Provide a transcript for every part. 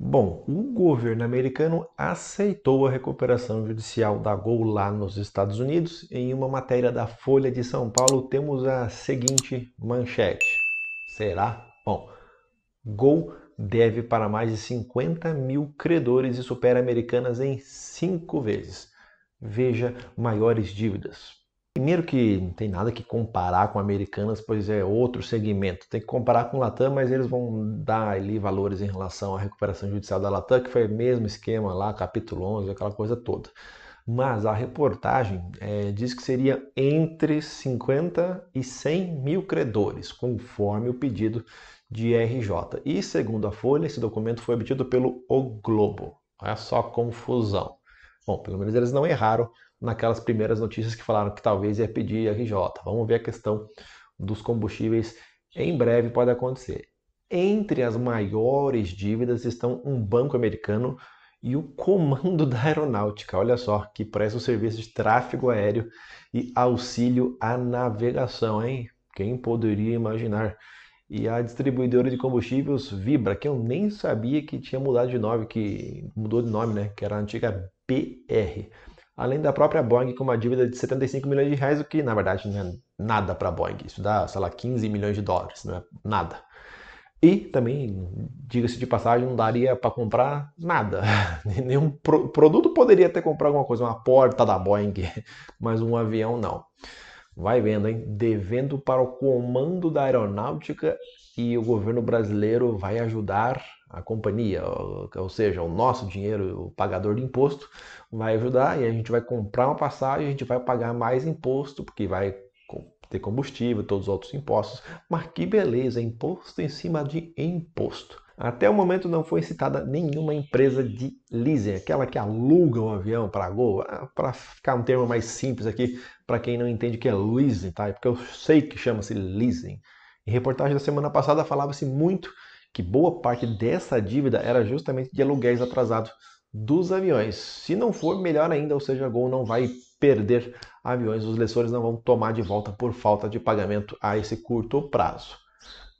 Bom, o governo americano aceitou a recuperação judicial da Gol lá nos Estados Unidos. Em uma matéria da Folha de São Paulo, temos a seguinte manchete: Será? Bom, Gol deve para mais de 50 mil credores e supera americanas em cinco vezes. Veja maiores dívidas. Primeiro que não tem nada que comparar com Americanas, pois é outro segmento. Tem que comparar com Latam, mas eles vão dar ali valores em relação à recuperação judicial da Latam, que foi o mesmo esquema lá, capítulo 11, aquela coisa toda. Mas a reportagem é, diz que seria entre 50 e 100 mil credores, conforme o pedido de RJ. E segundo a Folha, esse documento foi obtido pelo O Globo. Olha só confusão. Bom, pelo menos eles não erraram naquelas primeiras notícias que falaram que talvez ia pedir RJ. Vamos ver a questão dos combustíveis em breve pode acontecer. Entre as maiores dívidas estão um banco americano e o comando da aeronáutica. Olha só, que presta o serviço de tráfego aéreo e auxílio à navegação, hein? Quem poderia imaginar? E a distribuidora de combustíveis Vibra, que eu nem sabia que tinha mudado de nome, que mudou de nome, né? Que era a antiga BR além da própria Boeing com uma dívida de 75 milhões de reais, o que na verdade não é nada para a Boeing. Isso dá, sei lá, 15 milhões de dólares, não é nada. E também, diga-se de passagem, não daria para comprar nada. Nenhum pro produto poderia até comprar alguma coisa, uma porta da Boeing, mas um avião não vai vendo, hein? Devendo para o comando da aeronáutica e o governo brasileiro vai ajudar a companhia, ou seja, o nosso dinheiro, o pagador de imposto, vai ajudar e a gente vai comprar uma passagem, a gente vai pagar mais imposto, porque vai ter combustível, todos os outros impostos. Mas que beleza, imposto em cima de imposto. Até o momento não foi citada nenhuma empresa de leasing, aquela que aluga um avião para Gol, ah, para ficar um termo mais simples aqui, para quem não entende o que é leasing, tá? É porque eu sei que chama-se leasing. Em reportagem da semana passada falava-se muito que boa parte dessa dívida era justamente de aluguéis atrasados dos aviões. Se não for, melhor ainda, ou seja, a Gol não vai perder aviões, os lessores não vão tomar de volta por falta de pagamento a esse curto prazo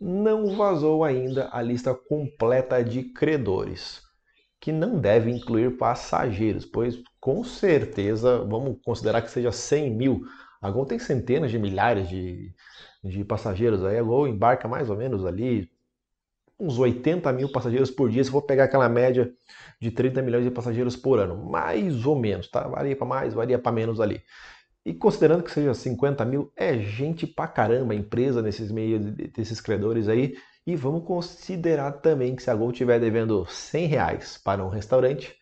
não vazou ainda a lista completa de credores, que não deve incluir passageiros, pois com certeza, vamos considerar que seja 100 mil. A Gol tem centenas de milhares de, de passageiros, aí a Gol embarca mais ou menos ali uns 80 mil passageiros por dia, se for pegar aquela média de 30 milhões de passageiros por ano, mais ou menos, tá? Varia para mais, varia para menos ali. E considerando que seja 50 mil, é gente pra caramba empresa nesses meios desses credores aí. E vamos considerar também que se a Gol estiver devendo 100 reais para um restaurante,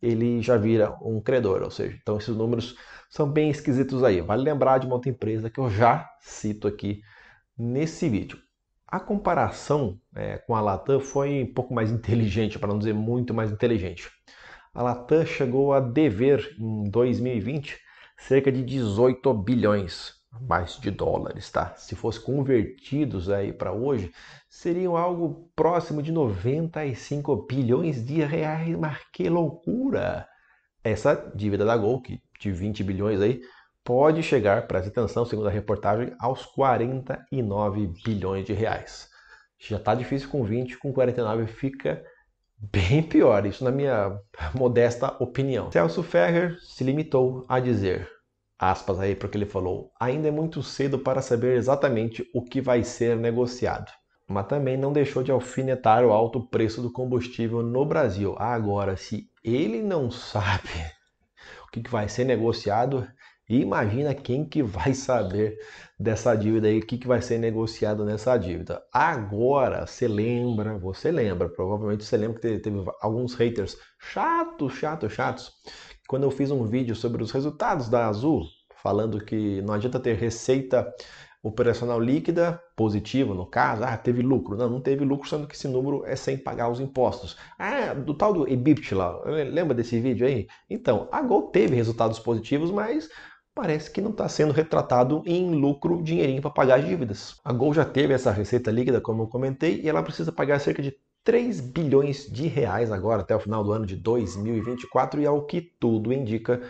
ele já vira um credor. Ou seja, então esses números são bem esquisitos aí. Vale lembrar de uma outra empresa que eu já cito aqui nesse vídeo. A comparação é, com a Latam foi um pouco mais inteligente, para não dizer muito mais inteligente. A Latam chegou a dever em 2020 cerca de 18 bilhões mais de dólares, tá? Se fosse convertidos aí para hoje, seriam algo próximo de 95 bilhões de reais. Mas que loucura! Essa dívida da Gol, que de 20 bilhões aí, pode chegar, preste atenção, segundo a reportagem, aos 49 bilhões de reais. Já está difícil com 20, com 49 fica bem pior, isso na minha modesta opinião. Celso Ferrer se limitou a dizer, aspas aí porque ele falou, ainda é muito cedo para saber exatamente o que vai ser negociado. Mas também não deixou de alfinetar o alto preço do combustível no Brasil. Agora, se ele não sabe o que vai ser negociado, e imagina quem que vai saber dessa dívida aí, o que, que vai ser negociado nessa dívida. Agora, você lembra, você lembra, provavelmente você lembra que teve, alguns haters chatos, chatos, chatos, quando eu fiz um vídeo sobre os resultados da Azul, falando que não adianta ter receita operacional líquida positiva, no caso, ah, teve lucro. Não, não teve lucro, sendo que esse número é sem pagar os impostos. Ah, é do tal do EBITDA, lembra desse vídeo aí? Então, a Gol teve resultados positivos, mas parece que não está sendo retratado em lucro, dinheirinho para pagar as dívidas. A Gol já teve essa receita líquida, como eu comentei, e ela precisa pagar cerca de 3 bilhões de reais agora até o final do ano de 2024 e ao que tudo indica,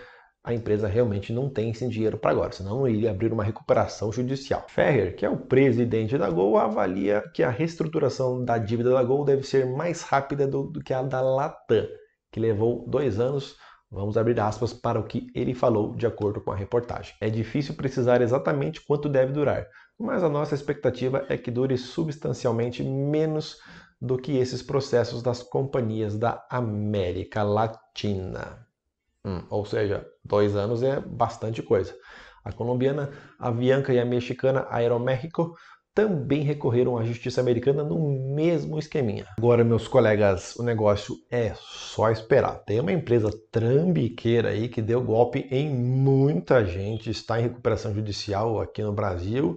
a empresa realmente não tem esse dinheiro para agora, senão iria abrir uma recuperação judicial. Ferrer, que é o presidente da Gol, avalia que a reestruturação da dívida da Gol deve ser mais rápida do, do que a da Latam, que levou dois anos Vamos abrir aspas para o que ele falou, de acordo com a reportagem. É difícil precisar exatamente quanto deve durar, mas a nossa expectativa é que dure substancialmente menos do que esses processos das companhias da América Latina. Hum, ou seja, dois anos é bastante coisa. A colombiana, a avianca e a mexicana Aeroméxico também recorreram à justiça americana no mesmo esqueminha. Agora, meus colegas, o negócio é só esperar. Tem uma empresa trambiqueira aí que deu golpe em muita gente, está em recuperação judicial aqui no Brasil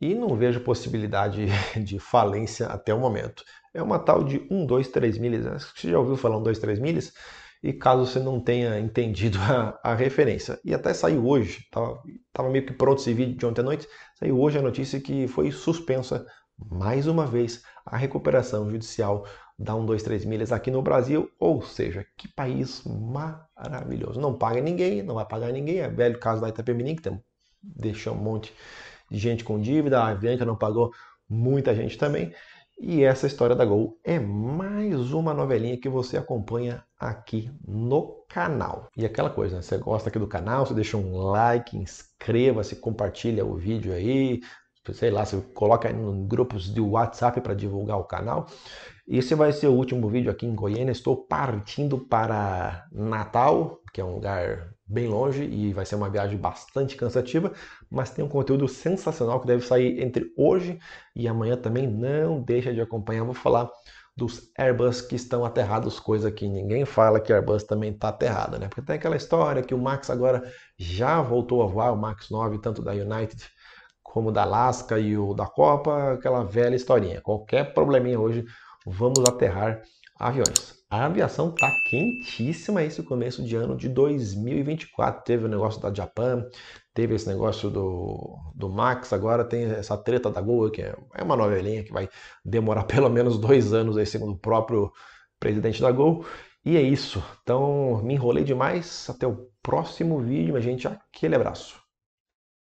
e não vejo possibilidade de falência até o momento. É uma tal de 1, 2, 3 milhas. Acho que você já ouviu falar 1, 2, 3 milhas? e caso você não tenha entendido a, a referência. E até saiu hoje, estava meio que pronto esse vídeo de ontem à noite, saiu hoje a notícia que foi suspensa mais uma vez a recuperação judicial da 123 milhas aqui no Brasil, ou seja, que país maravilhoso. Não paga ninguém, não vai pagar ninguém, é velho caso da Itapemirim, que tem, deixou um monte de gente com dívida, a Avianca não pagou muita gente também. E essa história da Gol é mais uma novelinha que você acompanha aqui no canal. E aquela coisa, né? você gosta aqui do canal, você deixa um like, inscreva-se, compartilha o vídeo aí, sei lá, você coloca em grupos de WhatsApp para divulgar o canal. Esse vai ser o último vídeo aqui em Goiânia. Estou partindo para Natal, que é um lugar bem longe e vai ser uma viagem bastante cansativa, mas tem um conteúdo sensacional que deve sair entre hoje e amanhã também. Não deixa de acompanhar. Vou falar dos Airbus que estão aterrados, coisa que ninguém fala que Airbus também está aterrada, né? Porque tem aquela história que o Max agora já voltou a voar, o Max 9, tanto da United como da Alaska e o da Copa, aquela velha historinha. Qualquer probleminha hoje vamos aterrar aviões. A aviação tá quentíssima esse começo de ano de 2024. Teve o negócio da Japan, teve esse negócio do, do Max, agora tem essa treta da Gol, que é, é uma novelinha que vai demorar pelo menos dois anos aí, segundo o próprio presidente da Gol. E é isso. Então, me enrolei demais. Até o próximo vídeo, minha gente. Aquele abraço.